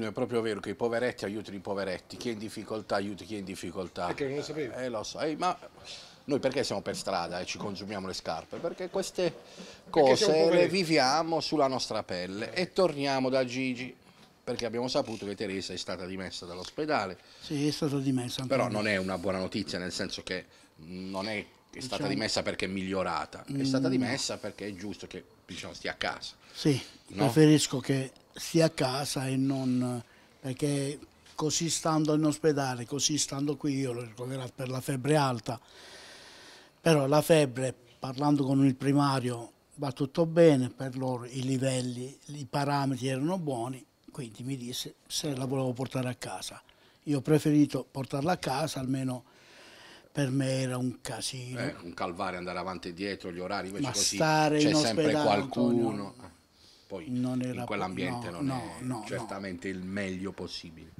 Martino, è proprio vero che i poveretti aiutano i poveretti, chi è in difficoltà aiuti chi è in difficoltà. Perché non lo sapevo. Eh, lo so, eh, ma noi perché siamo per strada e ci consumiamo le scarpe? Perché queste cose perché le viviamo sulla nostra pelle e torniamo da Gigi perché abbiamo saputo che Teresa è stata dimessa dall'ospedale. Sì, è stata dimessa. Però non è una buona notizia, nel senso che non è è stata diciamo- dimessa perché è migliorata, è stata mm. dimessa perché è giusto che diciamo, stia a casa. Sì, no? preferisco che stia a casa e non perché così stando in ospedale, così stando qui, io lo ricorderò per la febbre alta, però la febbre, parlando con il primario, va tutto bene per loro, i livelli, i parametri erano buoni, quindi mi disse se la volevo portare a casa. Io ho preferito portarla a casa, almeno per me era un casino. Eh, un calvario andare avanti e dietro, gli orari invece Ma così c'è sempre ospedale, qualcuno. Antonio, ah, Poi in quell'ambiente no, non no, è no, certamente il meglio possibile.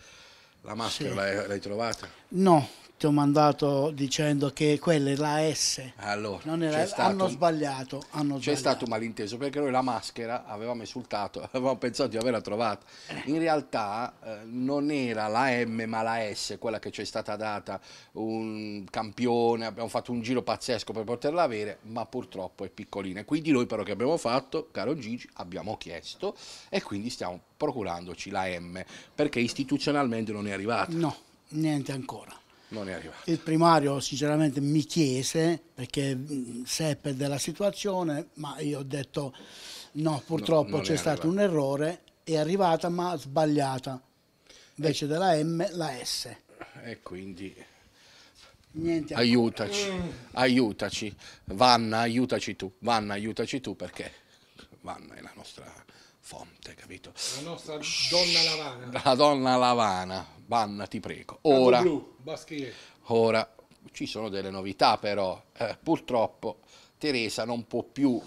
La maschera sì. l'hai trovata? No, ti ho mandato dicendo che quella è la S. Allora, era, stato, hanno sbagliato. c'è stato un malinteso perché noi la maschera avevamo esultato, avevamo pensato di averla trovata. Eh. In realtà eh, non era la M ma la S, quella che ci è stata data, un campione, abbiamo fatto un giro pazzesco per poterla avere, ma purtroppo è piccolina. Quindi noi però che abbiamo fatto, caro Gigi, abbiamo chiesto e quindi stiamo procurandoci la M perché istituzionalmente non non è arrivata? No, niente ancora. Non è arrivata. Il primario sinceramente mi chiese perché mm, seppe della situazione, ma io ho detto no, purtroppo no, c'è stato un errore, è arrivata ma sbagliata, invece e... Eh. della M la S. E quindi Niente aiutaci, mm. aiutaci, Vanna, aiutaci tu, Vanna, aiutaci tu perché Vanna è la nostra fonte, capito? La nostra donna lavana. La donna lavana, Banna, ti prego. Ora, ora ci sono delle novità però. Eh, purtroppo Teresa non può più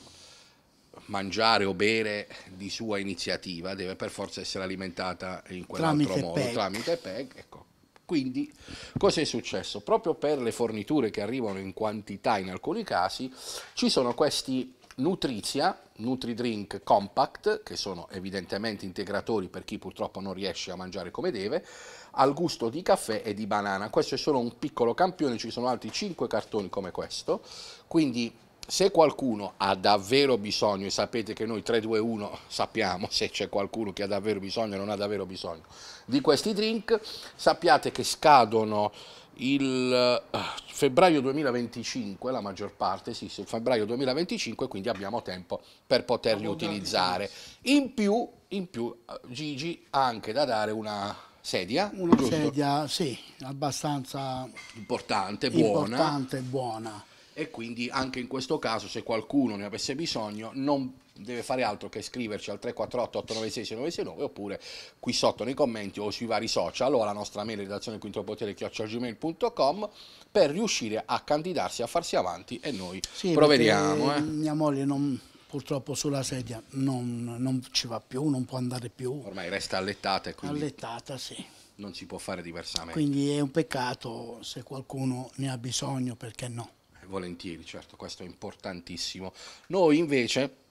mangiare o bere di sua iniziativa, deve per forza essere alimentata in quell'altro tramite modo, PEG. tramite PEG. Ecco. Quindi cosa è successo? Proprio per le forniture che arrivano in quantità in alcuni casi, ci sono questi Nutrizia, NutriDrink Compact, che sono evidentemente integratori per chi purtroppo non riesce a mangiare come deve, al gusto di caffè e di banana. Questo è solo un piccolo campione, ci sono altri 5 cartoni come questo, quindi se qualcuno ha davvero bisogno, e sapete che noi 321 sappiamo se c'è qualcuno che ha davvero bisogno o non ha davvero bisogno di questi drink, sappiate che scadono il eh, febbraio 2025, la maggior parte, sì, febbraio 2025, quindi abbiamo tempo per poterli utilizzare. In più, in più, eh, Gigi ha anche da dare una sedia. Una giusto? sedia, sì, abbastanza importante, buona. Importante, buona e quindi anche in questo caso se qualcuno ne avesse bisogno non deve fare altro che scriverci al 348 896 699 oppure qui sotto nei commenti o sui vari social o alla nostra mail redazione quintopotere.gmail.com per riuscire a candidarsi a farsi avanti e noi sì, provvediamo. Eh. Mia moglie non, purtroppo sulla sedia non, non, ci va più, non può andare più. Ormai resta allettata e quindi... Allettata, sì. Non si può fare diversamente. Quindi è un peccato se qualcuno ne ha bisogno, perché no? volentieri, certo, questo è importantissimo. Noi invece...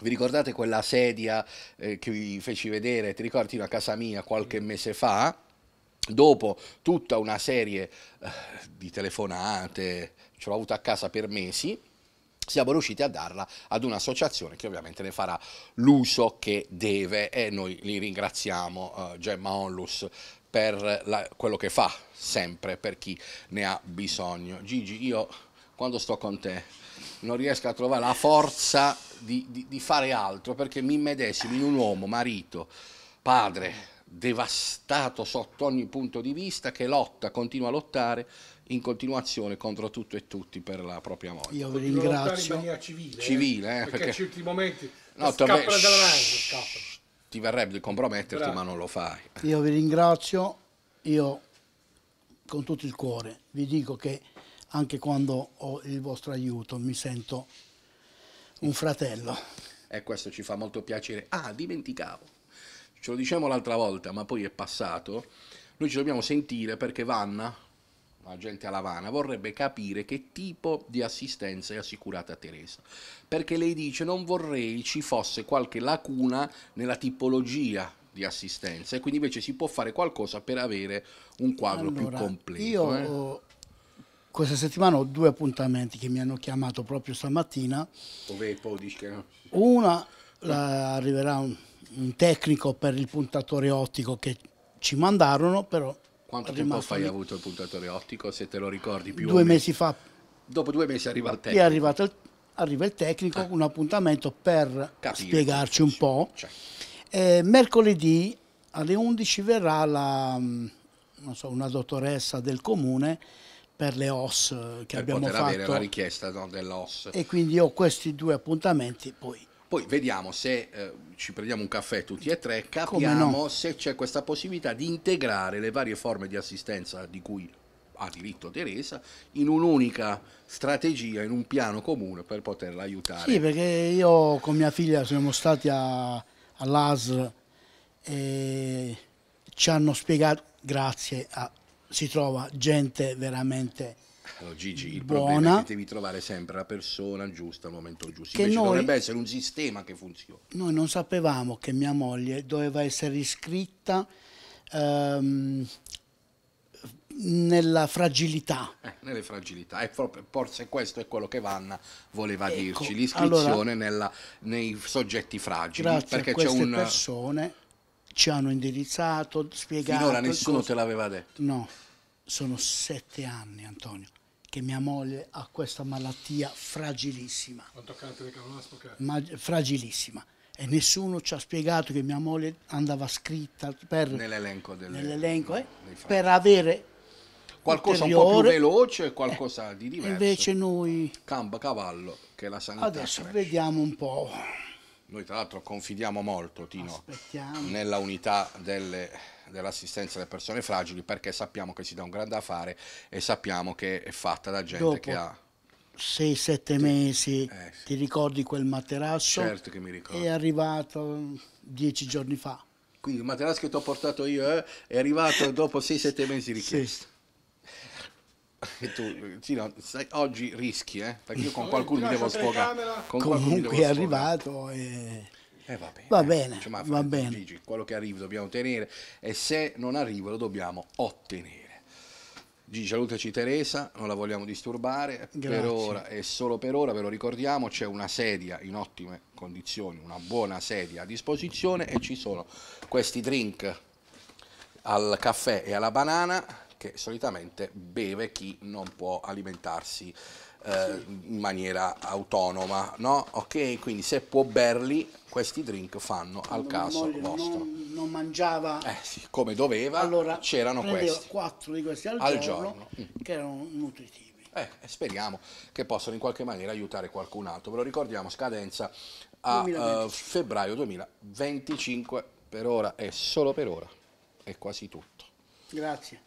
Vi ricordate quella sedia eh, che vi feci vedere, ti ricordi, a casa mia qualche mese fa? Dopo tutta una serie eh, di telefonate, ce l'ho avuta a casa per mesi, siamo riusciti a darla ad un'associazione che ovviamente ne farà l'uso che deve e noi li ringraziamo, eh, Gemma Onlus, per la, quello che fa sempre per chi ne ha bisogno. Gigi, io quando sto con te non riesco a trovare la forza di, di, di fare altro perché mi medesimo in un uomo, marito, padre, devastato sotto ogni punto di vista che lotta, continua a lottare in continuazione contro tutto e tutti per la propria moglie. Io vi ringrazio. In maniera civile, civile eh, eh perché, perché a certi momenti no, scappa dalla naso, Ti verrebbe di comprometterti, Bravo. ma non lo fai. Io vi ringrazio, io con tutto il cuore vi dico che anche quando ho il vostro aiuto, mi sento un fratello. E questo ci fa molto piacere. Ah, dimenticavo, ce lo diciamo l'altra volta, ma poi è passato. Noi ci dobbiamo sentire perché Vanna, la gente a Lavana, vorrebbe capire che tipo di assistenza è assicurata a Teresa. Perché lei dice non vorrei ci fosse qualche lacuna nella tipologia di assistenza e quindi invece si può fare qualcosa per avere un quadro allora, più completo. Io eh? questa settimana ho due appuntamenti che mi hanno chiamato proprio stamattina. Dove podiscano? Una la, arriverà un, un, tecnico per il puntatore ottico che ci mandarono, però... Quanto tempo fa hai avuto il puntatore ottico, se te lo ricordi più? Due mesi fa. Dopo due mesi arriva il tecnico. È arrivato il, arriva il tecnico, ah. un appuntamento per Capire, spiegarci un po'. Cioè. Eh, mercoledì alle 11 verrà la, mm, so, una dottoressa del comune per le OS eh, che per abbiamo poter fatto. avere la richiesta no, dell'OS. E quindi ho questi due appuntamenti, poi poi vediamo se eh, ci prendiamo un caffè tutti e tre, capiamo no. se c'è questa possibilità di integrare le varie forme di assistenza di cui ha diritto Teresa in un'unica strategia, in un piano comune per poterla aiutare. Sì, perché io con mia figlia siamo stati all'AS e ci hanno spiegato, grazie a si trova gente veramente no, Gigi, il buona, problema è che devi trovare sempre la persona giusta al momento giusto. Che Invece noi, dovrebbe essere un sistema che funziona. Noi non sapevamo che mia moglie doveva essere iscritta ehm, nella fragilità. Eh, nelle fragilità, e forse questo è quello che Vanna voleva ecco, dirci, l'iscrizione allora, nei soggetti fragili. Grazie perché a queste un... persone ci hanno indirizzato, spiegato. Finora nessuno cosa. te l'aveva detto? No, sono sette anni Antonio che mia moglie ha questa malattia fragilissima. Quanto Ma, fragilissima. E nessuno ci ha spiegato che mia moglie andava scritta per, nell'elenco, nell eh, per avere qualcosa un po' più veloce, qualcosa eh, di diverso. Invece noi... Camba cavallo, che la sanità Adesso cresce. vediamo un po'. Noi tra l'altro confidiamo molto, Tino, Aspettiamo. nella unità dell'assistenza alle persone fragili perché sappiamo che si dà un grande affare e sappiamo che è fatta da gente Dopo. che ha... 6-7 mesi, eh, sì. ti ricordi quel materasso? Certo che mi ricordo. È arrivato 10 giorni fa. Quindi il materasso che ti ho portato io eh, è arrivato dopo 6-7 mesi richiesto. Sì. E tu, sì, no, sai, oggi rischi, eh? Perché io con qualcuno mi devo sfogare. Comunque devo è arrivato e... Eh, va bene, va bene, cioè, va bene. Gigi, quello che arriva dobbiamo tenere e se non arriva lo dobbiamo ottenere. Gigi, salutaci Teresa, non la vogliamo disturbare, Grazie. per ora e solo per ora, ve lo ricordiamo, c'è una sedia in ottime condizioni, una buona sedia a disposizione e ci sono questi drink al caffè e alla banana che solitamente beve chi non può alimentarsi eh, in maniera autonoma, no? Ok, quindi se può berli, questi drink fanno Quando al caso moglie vostro. Non, non mangiava eh, sì, come doveva, allora c'erano questi. quattro di questi al, al giorno, giorno, mm. che erano nutritivi. Eh, eh, speriamo che possano in qualche maniera aiutare qualcun altro. Ve lo ricordiamo, scadenza a uh, febbraio 2025, per ora è solo per ora è quasi tutto. Grazie.